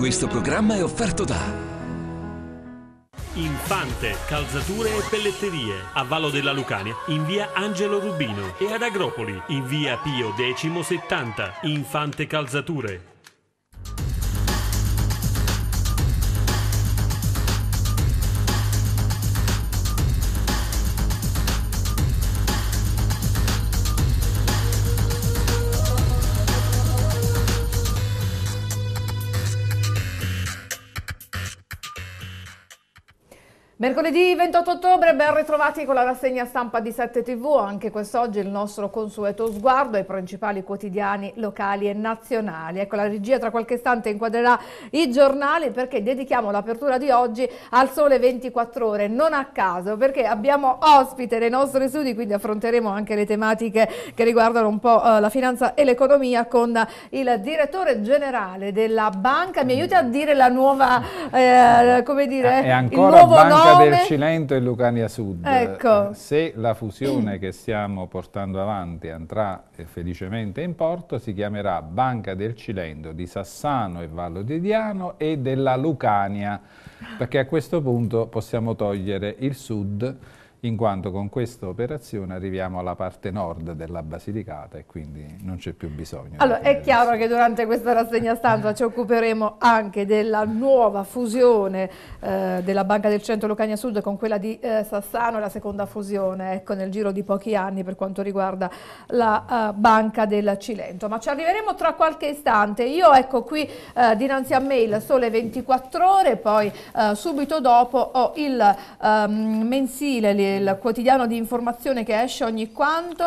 Questo programma è offerto da... Infante, calzature e pelletterie a Vallo della Lucania in via Angelo Rubino e ad Agropoli in via Pio X 70. Infante Calzature Mercoledì 28 ottobre, ben ritrovati con la rassegna stampa di 7 TV. Anche quest'oggi il nostro consueto sguardo ai principali quotidiani locali e nazionali. Ecco, la regia tra qualche istante inquadrerà i giornali perché dedichiamo l'apertura di oggi al sole 24 ore. Non a caso, perché abbiamo ospite nei nostri studi, quindi affronteremo anche le tematiche che riguardano un po' eh, la finanza e l'economia con il direttore generale della banca. Mi aiuti a dire la nuova, eh, come dire, ah, il nuovo nome del Cilento e Lucania Sud. Ecco. Eh, se la fusione che stiamo portando avanti andrà eh, felicemente in porto, si chiamerà Banca del Cilento di Sassano e Vallo di Diano e della Lucania, perché a questo punto possiamo togliere il sud in quanto con questa operazione arriviamo alla parte nord della Basilicata e quindi non c'è più bisogno. Allora, è chiaro che durante questa rassegna stampa ci occuperemo anche della nuova fusione eh, della Banca del Centro Lucania Sud con quella di eh, Sassano, la seconda fusione, ecco, nel giro di pochi anni per quanto riguarda la eh, Banca del Cilento. Ma ci arriveremo tra qualche istante. Io ecco qui eh, dinanzi a mail sole 24 ore, poi eh, subito dopo ho il ehm, mensile il quotidiano di informazione che esce ogni quanto?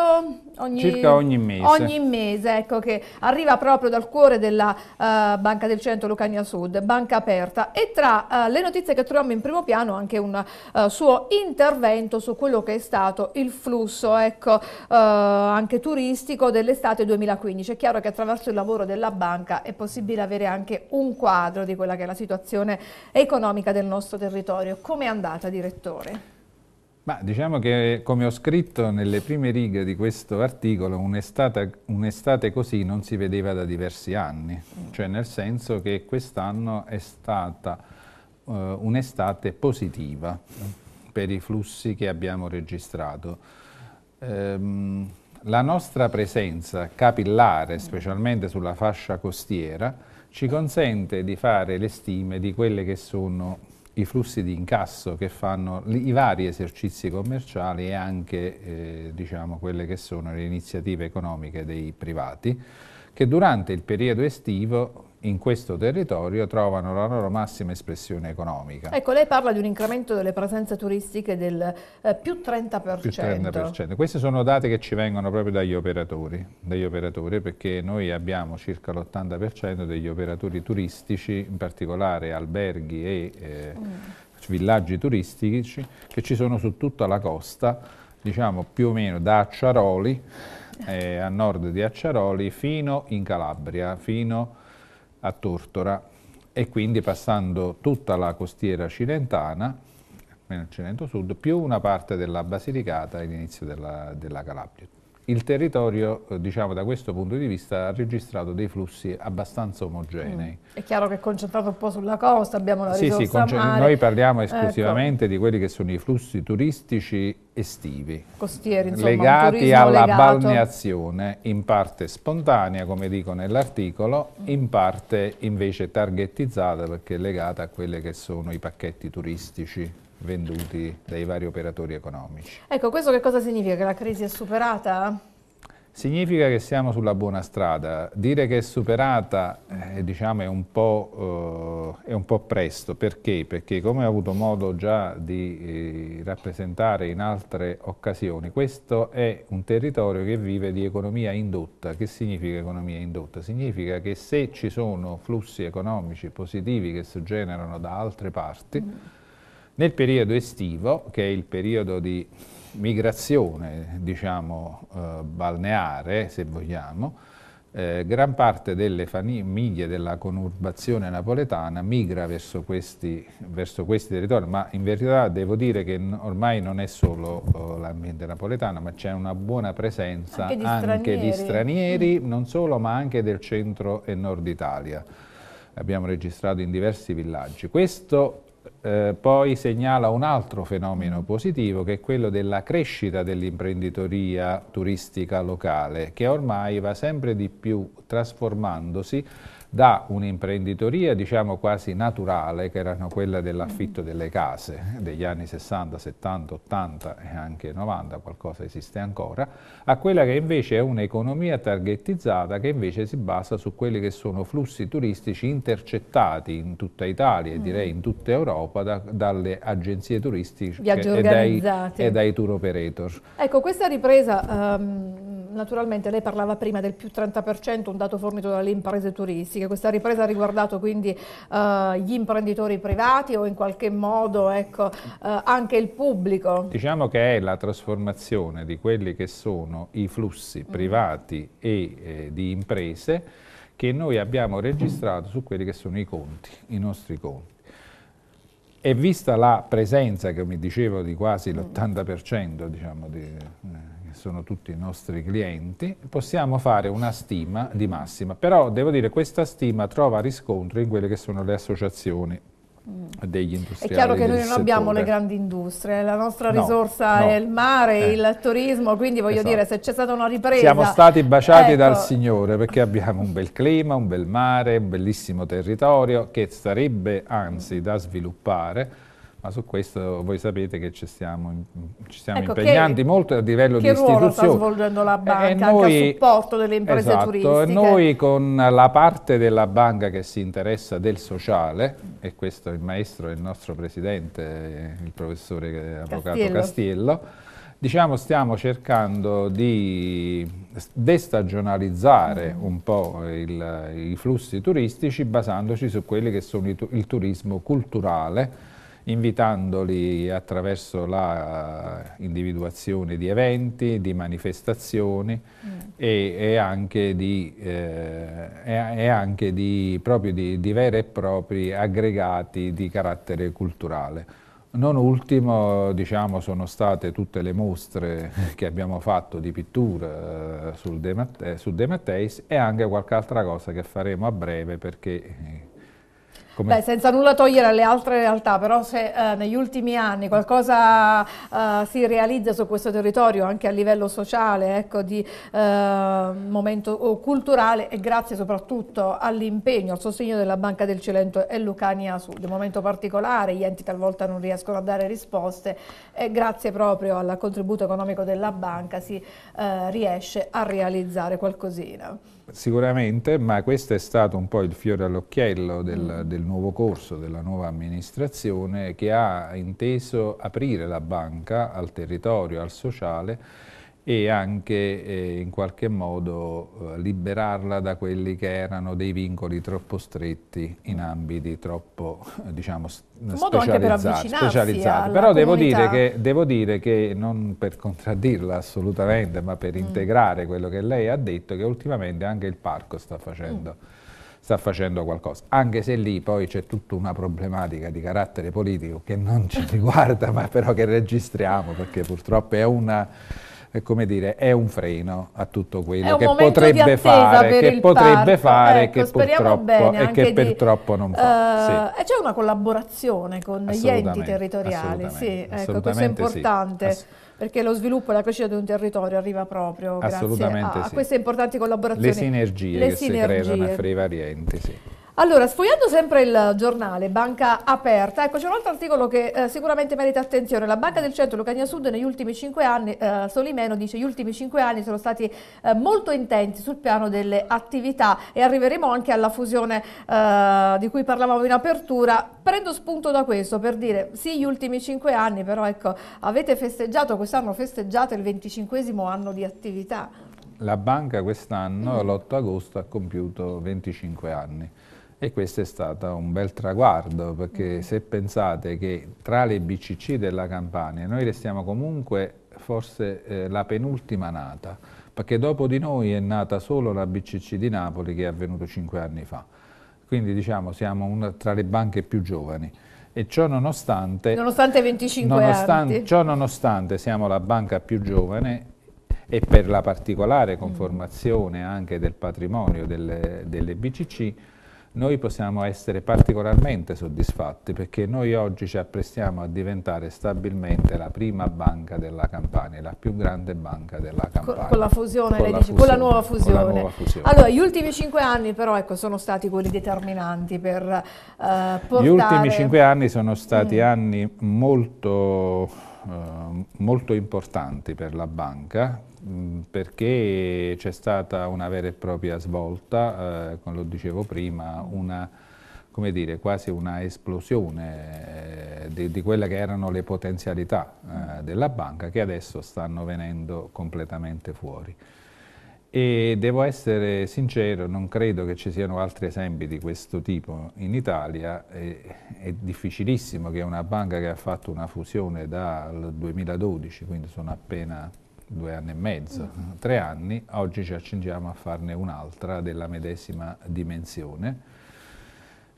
Ogni, Circa ogni mese. Ogni mese, ecco, che arriva proprio dal cuore della uh, Banca del Centro Lucania Sud, banca aperta. E tra uh, le notizie che troviamo in primo piano anche un uh, suo intervento su quello che è stato il flusso, ecco, anche turistico dell'estate 2015. È chiaro che attraverso il lavoro della banca è possibile avere anche un quadro di quella che è la situazione economica del nostro territorio. Come è andata, direttore? Ma diciamo che, come ho scritto nelle prime righe di questo articolo, un'estate, un così non si vedeva da diversi anni, cioè nel senso che quest'anno è stata uh, un'estate positiva per i flussi che abbiamo registrato. Um, la nostra presenza capillare, specialmente sulla fascia costiera, ci consente di fare le stime di quelle che sono i flussi di incasso che fanno i vari esercizi commerciali e anche eh, diciamo, quelle che sono le iniziative economiche dei privati, che durante il periodo estivo in questo territorio trovano la loro massima espressione economica. Ecco, lei parla di un incremento delle presenze turistiche del eh, più 30%. Più 30%. Questi sono dati che ci vengono proprio dagli operatori, dagli operatori perché noi abbiamo circa l'80% degli operatori turistici, in particolare alberghi e eh, mm. villaggi turistici, che ci sono su tutta la costa, diciamo più o meno da Acciaroli, eh, a nord di Acciaroli, fino in Calabria, fino a a Tortora e quindi passando tutta la costiera cilentana, nel Cilento Sud, più una parte della Basilicata all'inizio della, della Calabria. Il territorio, eh, diciamo, da questo punto di vista ha registrato dei flussi abbastanza omogenei. Mm. È chiaro che è concentrato un po' sulla costa, abbiamo la sì, risorsa sì, sì, Noi parliamo ecco. esclusivamente ecco. di quelli che sono i flussi turistici estivi. Costieri, insomma, Legati alla legato. balneazione, in parte spontanea, come dico nell'articolo, mm. in parte invece targettizzata perché è legata a quelli che sono i pacchetti turistici venduti dai vari operatori economici. Ecco, questo che cosa significa? Che la crisi è superata? Significa che siamo sulla buona strada. Dire che è superata eh, diciamo, è, un po', eh, è, un po', presto. Perché? Perché come ho avuto modo già di eh, rappresentare in altre occasioni, questo è un territorio che vive di economia indotta. Che significa economia indotta? Significa che se ci sono flussi economici positivi che si generano da altre parti, mm nel periodo estivo, che è il periodo di migrazione, diciamo, eh, balneare, se vogliamo, eh, gran parte delle famiglie della conurbazione napoletana migra verso questi, verso questi, territori, ma in verità devo dire che ormai non è solo oh, l'ambiente napoletano, ma c'è una buona presenza anche di stranieri, di stranieri mm. non solo, ma anche del centro e nord Italia. Abbiamo registrato in diversi villaggi. Questo eh, poi segnala un altro fenomeno positivo che è quello della crescita dell'imprenditoria turistica locale che ormai va sempre di più trasformandosi da un'imprenditoria diciamo quasi naturale che erano quella dell'affitto delle case degli anni 60, 70, 80 e anche 90, qualcosa esiste ancora, a quella che invece è un'economia targettizzata che invece si basa su quelli che sono flussi turistici intercettati in tutta Italia e direi in tutta Europa da, dalle agenzie turistiche e dai, e dai, tour operator. Ecco, questa ripresa... Um naturalmente lei parlava prima del più 30%, un dato fornito dalle imprese turistiche. Questa ripresa ha riguardato quindi eh, gli imprenditori privati o in qualche modo ecco, eh, anche il pubblico? Diciamo che è la trasformazione di quelli che sono i flussi mm. privati e eh, di imprese che noi abbiamo registrato su quelli che sono i conti, i nostri conti. E vista la presenza, come dicevo, di quasi mm. l'80% diciamo, di, eh, sono tutti i nostri clienti, possiamo fare una stima di massima, però devo dire che questa stima trova riscontro in quelle che sono le associazioni mm. degli industriali. È chiaro che noi non settore. abbiamo le grandi industrie, la nostra no, risorsa no. è il mare, eh. il turismo, quindi voglio esatto. dire se c'è stata una ripresa... Siamo stati baciati ecco. dal Signore perché abbiamo un bel clima, un bel mare, un bellissimo territorio che sarebbe anzi da sviluppare ma su questo voi sapete che ci stiamo, mm, ci stiamo ecco, impegnando che, molto a livello di istituzioni. Che ruolo sta svolgendo la eh, banca e noi, anche a supporto delle imprese esatto, turistiche? Noi con la parte della banca che si interessa del sociale, e questo è il maestro, e il nostro presidente, il professore eh, avvocato Castiello, diciamo stiamo cercando di destagionalizzare mm. un po' il, i flussi turistici basandoci su quelli che sono il turismo culturale, invitandoli attraverso l'individuazione di eventi, di manifestazioni mm. e, e, anche, di, eh, e anche di, di, di veri e propri aggregati di carattere culturale. Non ultimo diciamo, sono state tutte le mostre che abbiamo fatto di pittura eh, sul De, Matte, su De Matteis e anche qualche altra cosa che faremo a breve perché eh, Beh, senza nulla togliere alle altre realtà, però se eh, negli ultimi anni qualcosa eh, si realizza su questo territorio anche a livello sociale, ecco, di eh, momento culturale è grazie soprattutto all'impegno, al sostegno della Banca del Cilento e Lucania Sud, un momento particolare, gli enti talvolta non riescono a dare risposte e grazie proprio al contributo economico della banca si eh, riesce a realizzare qualcosina sicuramente, ma questo è stato un po' il fiore all'occhiello del, mm. del, nuovo corso, della nuova amministrazione che ha inteso aprire la banca al territorio, al sociale e anche eh, in qualche modo eh, liberarla da quelli che erano dei vincoli troppo stretti in ambiti troppo diciamo, specializzati. Per specializzati. Però devo dire, che, devo dire, che, non per contraddirla assolutamente, ma per mm. integrare quello che lei ha detto, che ultimamente anche il parco sta facendo. Mm sta facendo qualcosa, anche se lì poi c'è tutta una problematica di carattere politico che non ci riguarda, ma però che registriamo perché purtroppo è una come dire, è un freno a tutto quello che potrebbe fare, che potrebbe fare ecco, che purtroppo, bene, e che purtroppo non fa. Uh, sì. C'è una collaborazione con gli enti territoriali, sì, ecco, questo è importante. Sì. perché lo sviluppo e la crescita di un territorio arriva proprio grazie a, a queste importanti collaborazioni. Le sinergie le che sinergie. si creano fra i vari enti, sì. Allora, sfogliando sempre il giornale Banca Aperta, ecco c'è un altro articolo che eh, sicuramente merita attenzione. La Banca del Centro Lucania Sud negli ultimi cinque anni, eh, Solimeno dice, gli ultimi cinque anni sono stati eh, molto intensi sul piano delle attività e arriveremo anche alla fusione eh, di cui parlavamo in apertura. Prendo spunto da questo per dire, sì, gli ultimi cinque anni, però ecco, avete festeggiato, quest'anno festeggiate il venticinquesimo anno di attività. La banca quest'anno, mm. l'8 agosto, ha compiuto 25 anni. E questo è stato un bel traguardo, perché mm. se pensate che tra le BCC della Campania noi restiamo comunque forse eh, la penultima nata, perché dopo di noi è nata solo la BCC di Napoli che è avvenuto cinque anni fa. Quindi diciamo siamo una, tra le banche più giovani e ciò nonostante, nonostante 25 nonostante, anni. Ciò nonostante siamo la banca più giovane e per la particolare mm. conformazione anche del patrimonio delle, delle BCC noi possiamo essere particolarmente soddisfatti perché noi oggi ci apprestiamo a diventare stabilmente la prima banca della Campania, la più grande banca della Campania. Con, la fusione, con lei dice, fusione, con la nuova fusione. Con la nuova fusione. Allora, gli ultimi cinque anni però ecco, sono stati quelli determinanti per eh, portare... Gli ultimi cinque anni sono stati mm. anni molto, eh, molto importanti per la banca Mm, perché c'è stata una vera e propria svolta, eh, come lo dicevo prima, una, dire, quasi una esplosione eh, di, di, quelle che erano le potenzialità eh, della banca che adesso stanno venendo completamente fuori. E devo essere sincero, non credo che ci siano altri esempi di questo tipo in Italia, è, è, difficilissimo che una banca che ha fatto una fusione dal 2012, quindi sono appena due anni e mezzo, mm. tre anni, oggi ci accingiamo a farne un'altra della medesima dimensione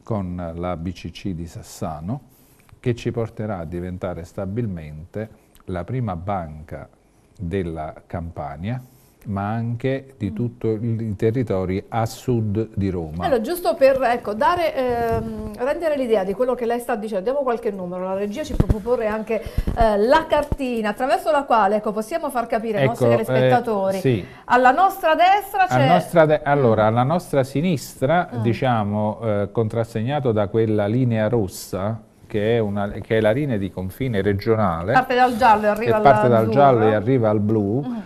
con la BCC di Sassano che ci porterà a diventare stabilmente la prima banca della Campania ma anche di mm. tutti i territori a sud di Roma. Allora, giusto per ecco, dare, ehm, rendere l'idea di quello che lei sta dicendo, diamo qualche numero, la regia ci può proporre anche eh, la cartina attraverso la quale ecco, possiamo far capire ai ecco, nostri telespettatori. Eh, sì. Alla nostra destra c'è... Nostra de allora, mm. alla nostra sinistra, ah. diciamo, eh, contrassegnato da quella linea rossa, che è, una, che è, la linea di confine regionale. Parte dal giallo e arriva al blu. Parte dal giallo e arriva al blu. Mm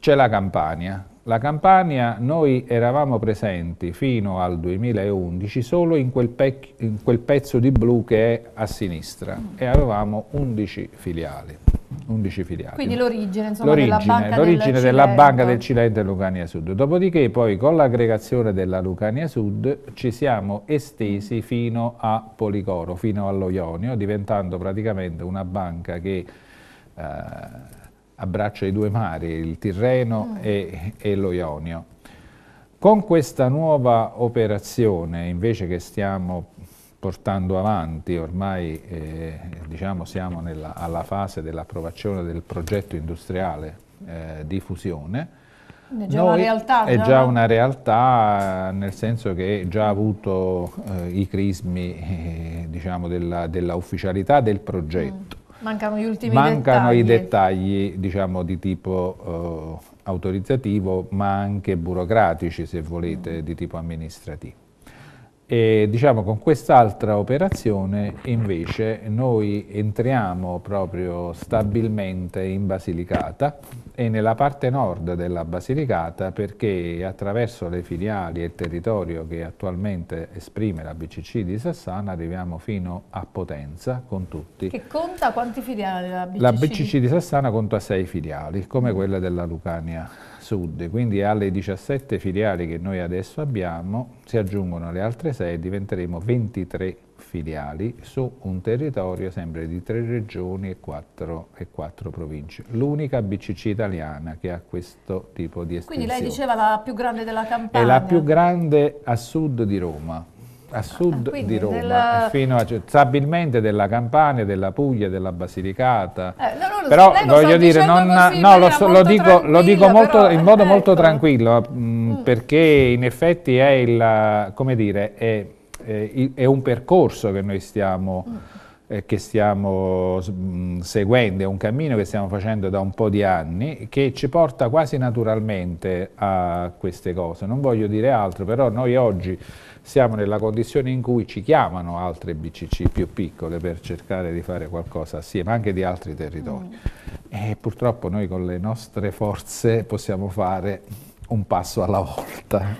c'è la Campania. La Campania noi eravamo presenti fino al 2011 solo in quel, in quel pezzo di blu che è a sinistra mm. e avevamo 11 filiali. 11 filiali. Quindi l'origine della banca, l'origine del della banca del Cilento e Lucania Sud. Dopodiché poi con l'aggregazione della Lucania Sud ci siamo estesi fino a Policoro, fino allo Ionio, diventando praticamente una banca che eh, abbraccia i due mari, il Tirreno mm. e, e lo Ionio. Con questa nuova operazione invece che stiamo portando avanti, ormai eh, diciamo siamo nella, alla fase dell'approvazione del progetto industriale eh, di fusione, è già, Noi, realtà, è già una realtà, nel senso che già ha avuto eh, i crismi eh, diciamo della, della, del progetto. Mm. Mancano gli ultimi Mancano dettagli. i dettagli diciamo, di tipo eh, autorizzativo, ma anche burocratici, se volete, mm. di tipo amministrativo. E, diciamo con quest'altra operazione invece noi entriamo proprio stabilmente in Basilicata e nella parte nord della Basilicata perché attraverso le filiali e il territorio che attualmente esprime la BCC di Sassana arriviamo fino a Potenza con tutti. Che conta quanti filiali la BCC? La BCC di Sassana conta sei filiali come quella della Lucania sud, quindi alle 17 filiali che noi adesso abbiamo si aggiungono le altre 6 e diventeremo 23 filiali su un territorio sempre di 3 regioni e 4, e 4 province. L'unica BCC italiana che ha questo tipo di estensione. Quindi lei diceva la più grande della campagna. È la più grande a sud di Roma a sud ah, di Roma, nella... Eh, fino a, stabilmente della Campania, della Puglia, della Basilicata. Eh, no, no, però voglio dire, non, no, lo, so, lo, dico, lo, dico, molto, però, in modo ecco. molto tranquillo, mh, eh, mm, mm. perché in effetti è, il, dire, è, è, è un percorso che noi stiamo... Mm eh, che stiamo mm, seguendo, è un cammino che stiamo facendo da un po' di anni che ci porta quasi naturalmente a queste cose. Non voglio dire altro, però noi oggi siamo nella condizione in cui ci chiamano altre BCC più piccole per cercare di fare qualcosa assieme, anche di altri territori. Mm. E purtroppo noi con le nostre forze possiamo fare un passo alla volta.